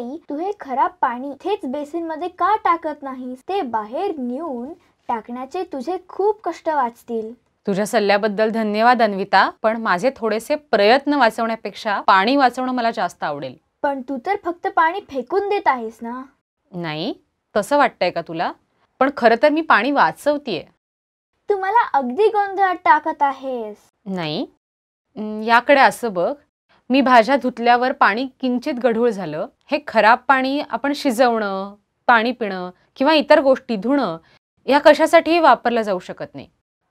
आई तू हे खराब पाणी थेच बेसिन मध्ये का टाकत नाहीस ते बाहेर नेऊन टाकण्याचे तुझे खूप कष्ट वाचतील तुझ्या सल्ल्याबद्दल धन्यवाद अन्विता पण माझे थोडेसे प्रयत्न वाचवण्यापेक्षा पाणी वाचवणं मला जास्त आवडेल पण तू तर फक्त पाणी फेकून देत आहेस ना नाही तसं वाटतय का तुला पण खर तर मी पाणी वाचवतीये तू मला अगदी गोंधळात टाकत आहेस नाही याकडे असं बघ मी भाज्या धुतल्यावर पाणी किंचित गढूळ झालं हे खराब पाणी आपण शिजवणं पाणी पिणं किंवा इतर गोष्टी धुणं या कशासाठीही वापरलं जाऊ शकत नाही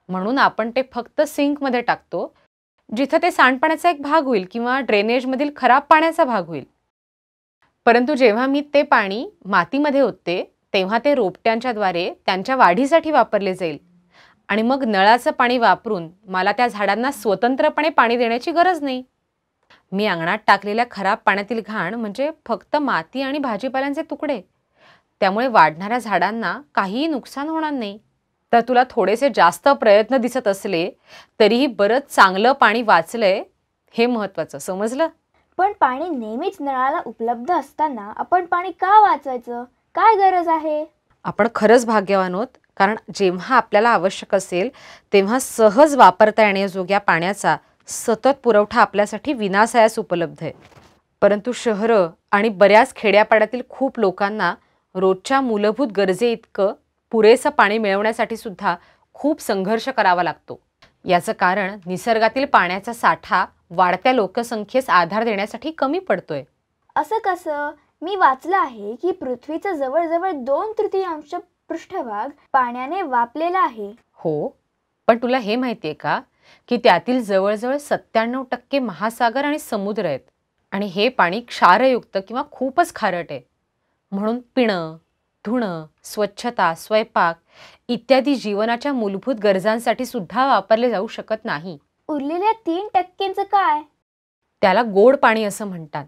म्हणून आपण ते फक्त सिंकमध्ये टाकतो जिथं ते सांडपाण्याचा एक भाग होईल किंवा ड्रेनेजमधील खराब पाण्याचा भाग होईल परंतु जेव्हा मी ते पाणी मातीमध्ये होते तेव्हा ते रोपट्यांच्याद्वारे त्यांच्या वाढीसाठी वापरले जाईल आणि मग नळाचं पाणी वापरून मला त्या झाडांना स्वतंत्रपणे पाणी देण्याची गरज नाही मी अंगणात टाकलेल्या खराब पाण्यातील घाण म्हणजे फक्त माती आणि भाजीपाल्यांचे तुकडे त्यामुळे वाढणाऱ्या झाडांना काहीही नुकसान होणार नाही तर तुला थोडेसे जास्त प्रयत्न दिसत असले तरीही बरंच चांगलं पाणी वाचलंय हे महत्वाचं समजलं पण पाणी नेहमीच नळाला उपलब्ध असताना आपण पाणी का वाचायचं काय गरज आहे आपण खरंच भाग्यवान आहोत कारण जेव्हा आपल्याला आवश्यक असेल तेव्हा सहज वापरता येण्याजोग्या पाण्याचा सतत पुरवठा आपल्यासाठी विनासायास उपलब्ध आहे परंतु शहरं आणि बऱ्याच खेड्यापाड्यातील खूप लोकांना रोजच्या मूलभूत गरजे इतकं पुरेसं पाणी मिळवण्यासाठी सुद्धा खूप संघर्ष करावा लागतो याचं कारण निसर्गातील पाण्याचा साठा वाढत्या लोकसंख्येस आधार देण्यासाठी कमी पडतोय असं कसं मी वाचलं आहे की पृथ्वीचा जवळजवळ दोन तृतीयांश पृष्ठभाग पाण्याने वापलेला आहे हो पण तुला हे माहितीये का की त्यातील जवळजवळ सत्त्याण्णव टक्के महासागर आणि समुद्र आहेत आणि हे पाणी क्षारयुक्त किंवा खूपच खारट आहे म्हणून पिणं धुणं स्वच्छता स्वयंपाक इत्यादी जीवनाच्या मूलभूत गरजांसाठी सुद्धा वापरले जाऊ शकत नाही उरलेल्या तीन टक्क्यांचं काय त्याला गोड पाणी असं म्हणतात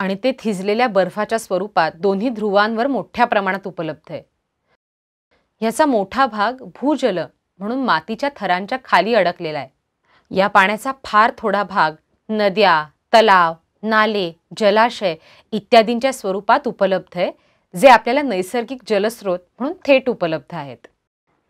आणि ते थिजलेल्या बर्फाच्या स्वरूपात दोन्ही ध्रुवांवर मोठ्या प्रमाणात उपलब्ध आहे ह्याचा मोठा भाग भूजल म्हणून मातीच्या थरांच्या खाली अडकलेला आहे या पाण्याचा फार थोडा भाग नद्या तलाव नाले जलाशय इत्यादींच्या स्वरूपात उपलब्ध आहे जे आपल्याला नैसर्गिक जलस्रोत म्हणून थेट उपलब्ध आहेत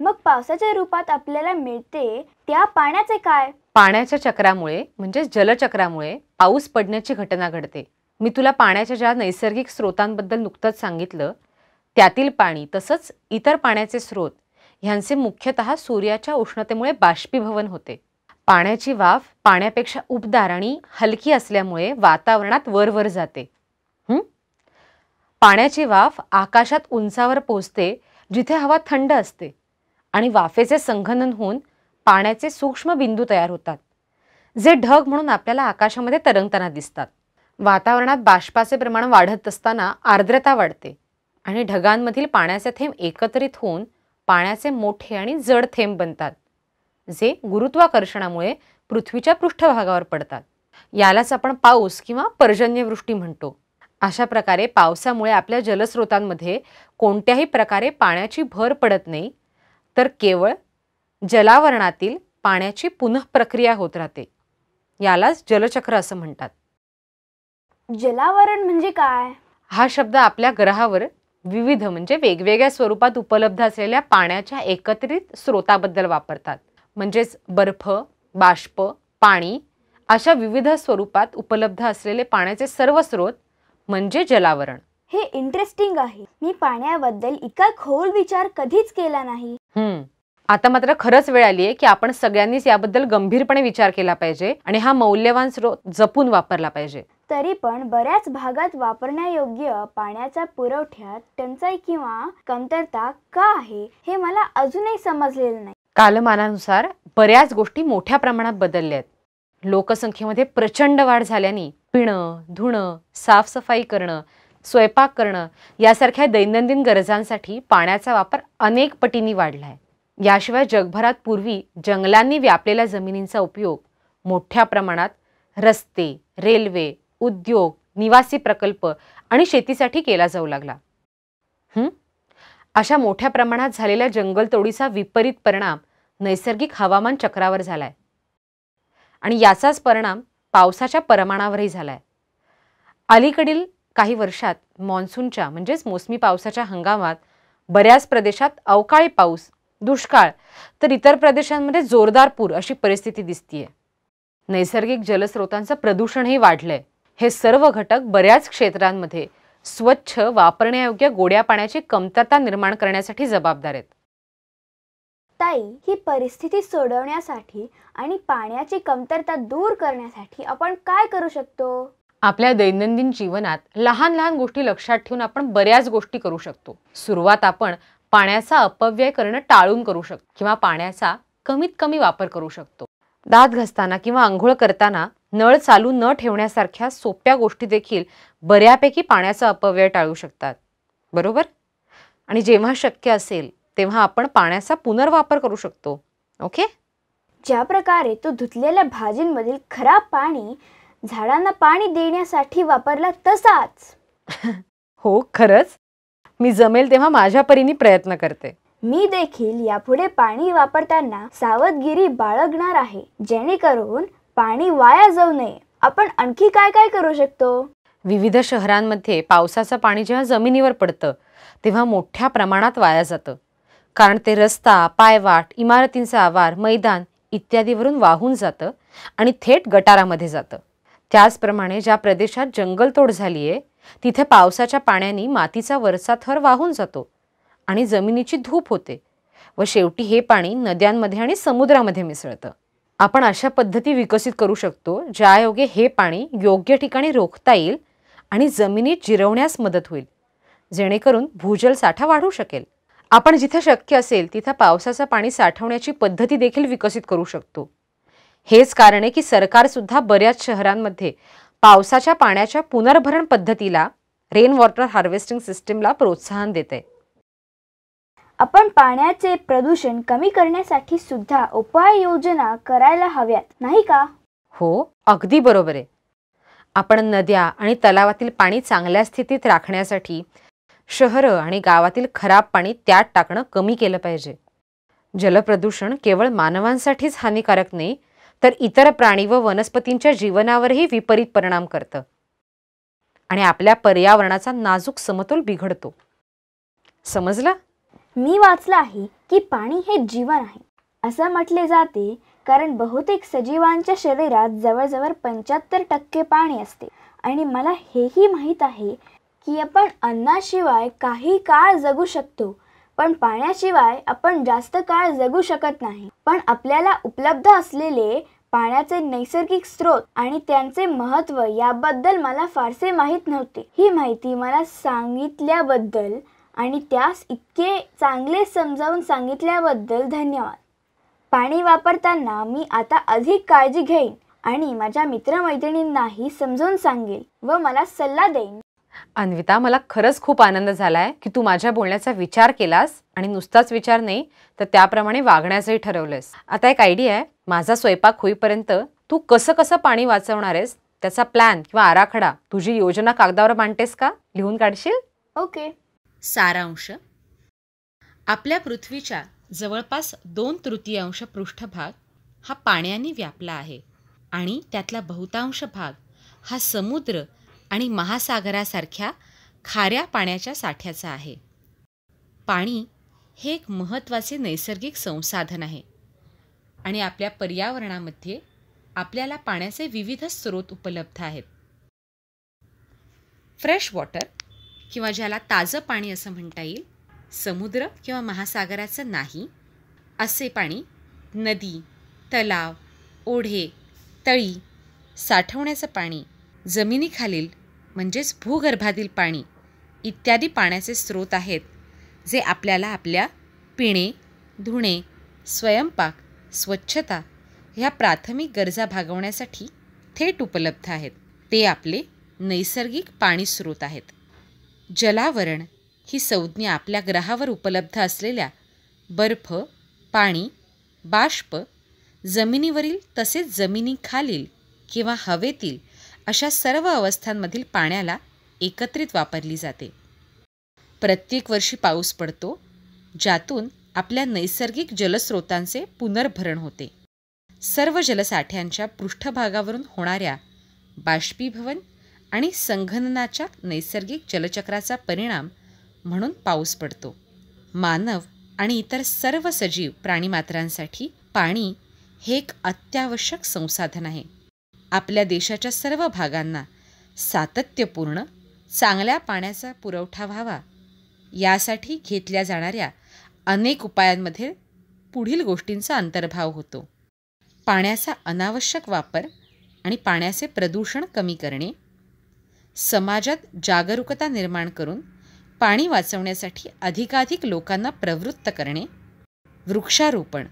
मग पावसाच्या रूपात आपल्याला मिळते त्या पाण्याचे काय पाण्याच्या चक्रामुळे म्हणजे जलचक्रामुळे पाऊस पडण्याची घटना घडते मी तुला पाण्याच्या ज्या नैसर्गिक स्रोतांबद्दल नुकतंच सांगितलं त्यातील पाणी तसंच इतर पाण्याचे स्रोत ह्यांचे मुख्यतः सूर्याच्या उष्णतेमुळे बाष्पीभवन होते पाण्याची वाफ पाण्यापेक्षा उबदार आणि हलकी असल्यामुळे वातावरणात वरवर जाते पाण्याची वाफ आकाशात उंचावर पोचते जिथे हवा थंड असते आणि वाफेचे संघनन होऊन पाण्याचे सूक्ष्म बिंदू तयार होतात जे ढग म्हणून आपल्याला आकाशामध्ये तरंगताना दिसतात वातावरणात बाष्पाचे प्रमाण वाढत असताना आर्द्रता वाढते आणि ढगांमधील पाण्याचे थेंब एकत्रित होऊन पाण्याचे मोठे आणि जड थेंब बनतात जे गुरुत्वाकर्षणामुळे पृथ्वीच्या पृष्ठभागावर पडतात यालाच आपण पाऊस किंवा पर्जन्यवृष्टी म्हणतो अशा प्रकारे पावसामुळे आपल्या जलस्रोतांमध्ये कोणत्याही प्रकारे पाण्याची भर पडत नाही तर केवळ जलावरणातील पाण्याची पुनः प्रक्रिया होत राहते यालाच जलचक्र असं म्हणतात जलावरण म्हणजे काय हा शब्द आपल्या ग्रहावर विविध म्हणजे वेगवेगळ्या स्वरूपात उपलब्ध असलेल्या पाण्याच्या एकत्रित स्रोताबद्दल वापरतात म्हणजेच बर्फ बाष्प पाणी अशा विविध स्वरूपात उपलब्ध असलेले पाण्याचे सर्व स्रोत म्हणजे जलावरण हे इंटरेस्टिंग आहे मी पाण्याबद्दल इतका खोल विचार कधीच केला नाही हम्म आता मात्र खरंच वेळ आली आहे की आपण सगळ्यांनीच याबद्दल गंभीरपणे विचार केला पाहिजे आणि हा मौल्यवान स्रोत जपून वापरला पाहिजे तरी पण बऱ्याच भागात वापरण्यायोग्य पाण्याच्या पुरवठ्यात टंचाई किंवा कमतरता का आहे हे मला अजूनही समजलेलं नाही कालमानानुसार बऱ्याच गोष्टी मोठ्या प्रमाणात बदलल्या आहेत लोकसंख्येमध्ये प्रचंड वाढ झाल्याने पिणं धुणं साफसफाई करणं स्वयंपाक करणं यासारख्या दैनंदिन गरजांसाठी पाण्याचा वापर अनेक पटींनी वाढला आहे याशिवाय जगभरात पूर्वी जंगलांनी व्यापलेल्या जमिनींचा उपयोग मोठ्या प्रमाणात रस्ते रेल्वे उद्योग निवासी प्रकल्प आणि शेतीसाठी केला जाऊ लागला अशा मोठ्या प्रमाणात झालेल्या जंगलतोडीचा विपरीत परिणाम नैसर्गिक हवामान चक्रावर झालाय आणि याचाच परिणाम पावसाच्या प्रमाणावरही झालाय अलीकडील काही वर्षात मान्सूनच्या म्हणजेच मोसमी पावसाच्या हंगामात बऱ्याच प्रदेशात अवकाळी पाऊस दुष्काळ तर इतर प्रदेशांमध्ये जोरदार पूर अशी परिस्थिती दिसतीये नैसर्गिक जलस्रोतांचं प्रदूषणही वाढलंय हे सर्व घटक बऱ्याच क्षेत्रांमध्ये स्वच्छ वापरण्यायोग्य गोड्या पाण्याची कमतरता निर्माण करण्यासाठी जबाबदार आहेत ताई ही परिस्थिती सोडवण्यासाठी आणि पाण्याची कमतरता दूर करण्यासाठी आपण काय करू शकतो आपल्या दैनंदिन जीवनात लहान लहान गोष्टी लक्षात ठेवून आपण बऱ्याच गोष्टी करू शकतो सुरुवात आपण पाण्याचा अपव्यय करणं टाळून करू शकतो किंवा पाण्याचा कमीत कमी वापर करू शकतो दात घसताना किंवा आंघोळ करताना नळ चालू न ठेवण्यासारख्या सोप्या गोष्टी देखील बऱ्यापैकी पाण्याचा अपव्यय टाळू शकतात बरोबर आणि जेव्हा शक्य असेल तेव्हा आपण पाण्याचा पुनर्वापर करू शकतो ओके ज्या प्रकारे तो धुतलेल्या भाजींमधील खराब पाणी झाडांना पाणी देण्यासाठी वापरला तसाच हो खरंच मी जमेल तेव्हा माझ्या परीने प्रयत्न करते मी देखील यापुढे पाणी वापरताना सावधगिरी बाळगणार आहे जेणेकरून पाणी वाया जाऊ नये आपण आणखी काय काय करू शकतो विविध शहरांमध्ये पावसाचं पाणी जेव्हा जमिनीवर पडतं तेव्हा मोठ्या प्रमाणात वाया जातं कारण ते रस्ता पायवाट इमारतींचा आवार मैदान इत्यादीवरून वाहून जातं आणि थेट गटारामध्ये जातं त्याचप्रमाणे ज्या प्रदेशात जंगलतोड झाली आहे तिथे पावसाच्या पाण्याने मातीचा वरचा थर वाहून जातो आणि जमिनीची धूप होते व शेवटी हे पाणी नद्यांमध्ये आणि समुद्रामध्ये मिसळतं आपण अशा पद्धती विकसित करू शकतो ज्यायोगे हे पाणी योग्य ठिकाणी रोखता येईल आणि जमिनीत जिरवण्यास मदत होईल जेणेकरून भूजल साठा वाढू शकेल आपण जिथे शक्य असेल तिथं पावसाचं पाणी साठवण्याची पद्धती देखील विकसित करू शकतो हेच कारण आहे की सरकारसुद्धा बऱ्याच शहरांमध्ये पावसाच्या पाण्याच्या पुनर्भरण पद्धतीला रेन वॉटर हार्वेस्टिंग सिस्टीमला प्रोत्साहन देते आपण पाण्याचे प्रदूषण कमी करण्यासाठी सुद्धा उपाययोजना करायला हव्यात नाही का हो अगदी बरोबर आहे आपण नद्या आणि तलावातील पाणी चांगल्या स्थितीत राखण्यासाठी शहरं आणि गावातील खराब पाणी त्यात टाकणं कमी केलं पाहिजे जलप्रदूषण केवळ मानवांसाठीच हानिकारक नाही तर इतर प्राणी व वनस्पतींच्या जीवनावरही विपरीत परिणाम करतं आणि आपल्या पर्यावरणाचा नाजूक समतोल बिघडतो समजलं मी वाचलं आहे की पाणी हे जीवन आहे असं म्हटले जाते कारण बहुतेक सजीवांच्या शरीरात जवळजवळ पंच्याहत्तर टक्के पाणी असते आणि मला हेही माहीत आहे की आपण अन्नाशिवाय काही काळ जगू शकतो पण पाण्याशिवाय आपण जास्त काळ जगू शकत नाही पण आपल्याला उपलब्ध असलेले पाण्याचे नैसर्गिक स्रोत आणि त्यांचे महत्व याबद्दल मला फारसे माहीत नव्हते ही माहिती मला सांगितल्याबद्दल आणि त्यास इतके चांगले समजावून सांगितल्याबद्दल धन्यवाद पाणी वापरताना मी आता अधिक काळजी घेईन आणि माझ्या मित्रमैत्रिणींनाही समजावून सांगेल व मला सल्ला देईन अन्विता मला खरंच खूप आनंद झालाय की तू माझ्या बोलण्याचा विचार केलास आणि नुसताच विचार नाही तर त्याप्रमाणे वागण्याचंही ठरवलंयस आता एक आयडिया आहे माझा स्वयंपाक होईपर्यंत तू कसं कसं पाणी वाचवणार आहेस त्याचा प्लॅन किंवा आराखडा तुझी योजना कागदावर मांडतेस का लिहून काढशील ओके सारांश आपल्या पृथ्वीच्या जवळपास दोन तृतीयांश पृष्ठभाग हा पाण्याने व्यापला आहे आणि त्यातला बहुतांश भाग हा समुद्र आणि महासागरासारख्या खाऱ्या पाण्याच्या साठ्याचा आहे पाणी हे एक महत्त्वाचे नैसर्गिक संसाधन आहे आणि आपल्या पर्यावरणामध्ये आपल्याला पाण्याचे विविध स्रोत उपलब्ध आहेत फ्रेश वॉटर किंवा ज्याला ताजं पाणी असं म्हणता येईल समुद्र किंवा महासागराचं नाही असे पाणी नदी तलाव ओढे तळी साठवण्याचं पाणी जमिनीखालील म्हणजेच भूगर्भातील पाणी इत्यादी पाण्याचे स्रोत आहेत जे आपल्याला आपल्या पिणे धुणे स्वयंपाक स्वच्छता ह्या प्राथमिक गरजा भागवण्यासाठी थेट उपलब्ध आहेत ते आपले नैसर्गिक पाणी स्रोत आहेत जलावरण ही संज्ञा आपल्या ग्रहावर उपलब्ध असलेल्या बर्फ पाणी बाष्प जमिनीवरील तसेच जमिनीखालील किंवा हवेतील अशा सर्व अवस्थांमधील पाण्याला एकत्रित वापरली जाते प्रत्येक वर्षी पाऊस पडतो ज्यातून आपल्या नैसर्गिक जलस्रोतांचे पुनर्भरण होते सर्व जलसाठ्यांच्या पृष्ठभागावरून होणाऱ्या बाष्पीभवन आणि संघननाच्या नैसर्गिक जलचक्राचा परिणाम म्हणून पाऊस पडतो मानव आणि इतर सर्व सजीव प्राणीमात्रांसाठी पाणी हे एक अत्यावश्यक संसाधन आहे आपल्या देशाच्या सर्व भागांना सातत्यपूर्ण चांगल्या पाण्याचा पुरवठा व्हावा यासाठी घेतल्या जाणाऱ्या अनेक उपायांमध्ये पुढील गोष्टींचा अंतर्भाव होतो पाण्याचा अनावश्यक वापर आणि पाण्याचे प्रदूषण कमी करणे समाजात जागरूकता निर्माण करून पाणी वाचवण्यासाठी अधिकाधिक लोकांना प्रवृत्त करणे वृक्षारोपण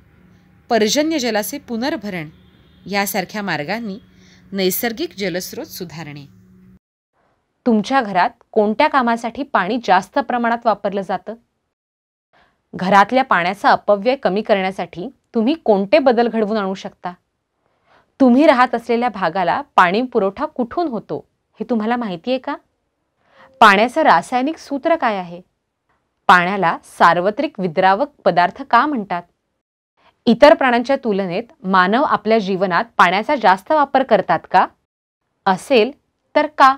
पर्जन्य जलाचे पुनर्भरण यासारख्या मार्गांनी नैसर्गिक जलस्रोत सुधारणे तुमच्या घरात कोणत्या कामासाठी पाणी जास्त प्रमाणात वापरलं जातं घरातल्या पाण्याचा अपव्यय कमी करण्यासाठी तुम्ही कोणते बदल घडवून आणू शकता तुम्ही राहत असलेल्या भागाला पाणी पुरवठा कुठून होतो हे तुम्हाला माहिती आहे का पाण्याचं रासायनिक सूत्र काय आहे पाण्याला सार्वत्रिक विद्रावक पदार्थ का म्हणतात इतर प्राण्यांच्या तुलनेत मानव आपल्या जीवनात पाण्याचा जास्त वापर करतात का असेल तर का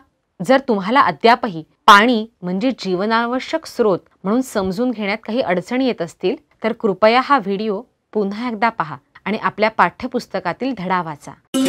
जर तुम्हाला अद्यापही पाणी म्हणजे जीवनावश्यक स्रोत म्हणून समजून घेण्यात काही अडचणी येत असतील तर कृपया हा व्हिडिओ पुन्हा एकदा पहा आणि आपल्या पाठ्यपुस्तकातील धडा वाचा